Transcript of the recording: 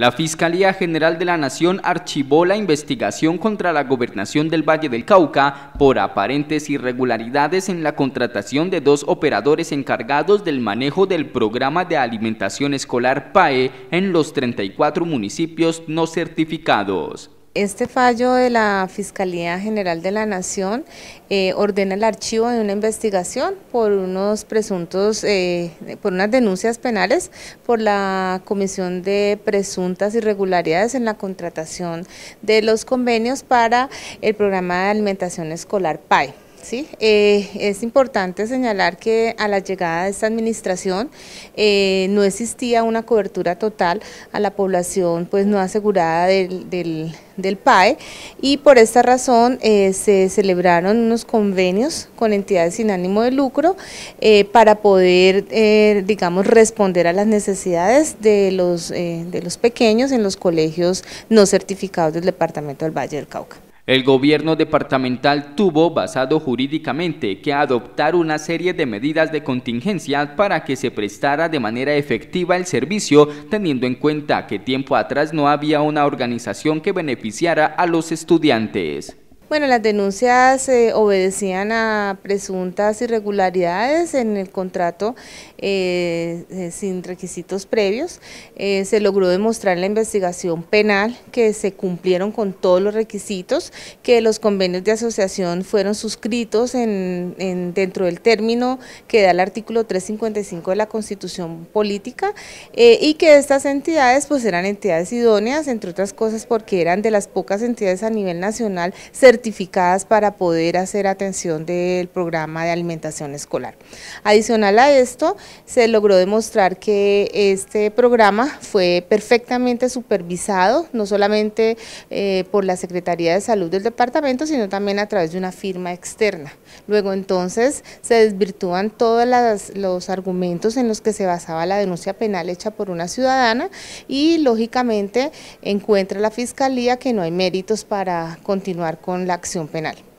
La Fiscalía General de la Nación archivó la investigación contra la gobernación del Valle del Cauca por aparentes irregularidades en la contratación de dos operadores encargados del manejo del programa de alimentación escolar PAE en los 34 municipios no certificados. Este fallo de la Fiscalía General de la Nación eh, ordena el archivo de una investigación por unos presuntos, eh, por unas denuncias penales por la comisión de presuntas irregularidades en la contratación de los convenios para el programa de alimentación escolar PAE. ¿sí? Eh, es importante señalar que a la llegada de esta administración eh, no existía una cobertura total a la población pues no asegurada del, PAE y por esta razón eh, se celebraron unos convenios con entidades sin ánimo de lucro para poder, digamos, responder a las necesidades de los pequeños en los colegios no certificados del Departamento del Valle del Cauca. El gobierno departamental tuvo, basado jurídicamente, que adoptar una serie de medidas de contingencia para que se prestara de manera efectiva el servicio, teniendo en cuenta que tiempo atrás no había una organización que beneficiara a los estudiantes. Bueno, las denuncias eh, obedecían a presuntas irregularidades en el contrato eh, eh, sin requisitos previos. se logró demostrar en la investigación penal que se cumplieron con todos los requisitos, que los convenios de asociación fueron suscritos dentro del término que da el artículo 355 de la Constitución Política y que estas entidades pues eran entidades idóneas, entre otras cosas porque eran de las pocas entidades a nivel nacional certificadas certificadas para poder hacer atención del programa de alimentación escolar. Adicional a esto, se logró demostrar que este programa fue perfectamente supervisado, no solamente eh, por la Secretaría de Salud del departamento, sino también a través de una firma externa. Luego entonces se desvirtúan todos los argumentos en los que se basaba la denuncia penal hecha por una ciudadana y lógicamente encuentra la Fiscalía que no hay méritos para continuar con la la acción penal.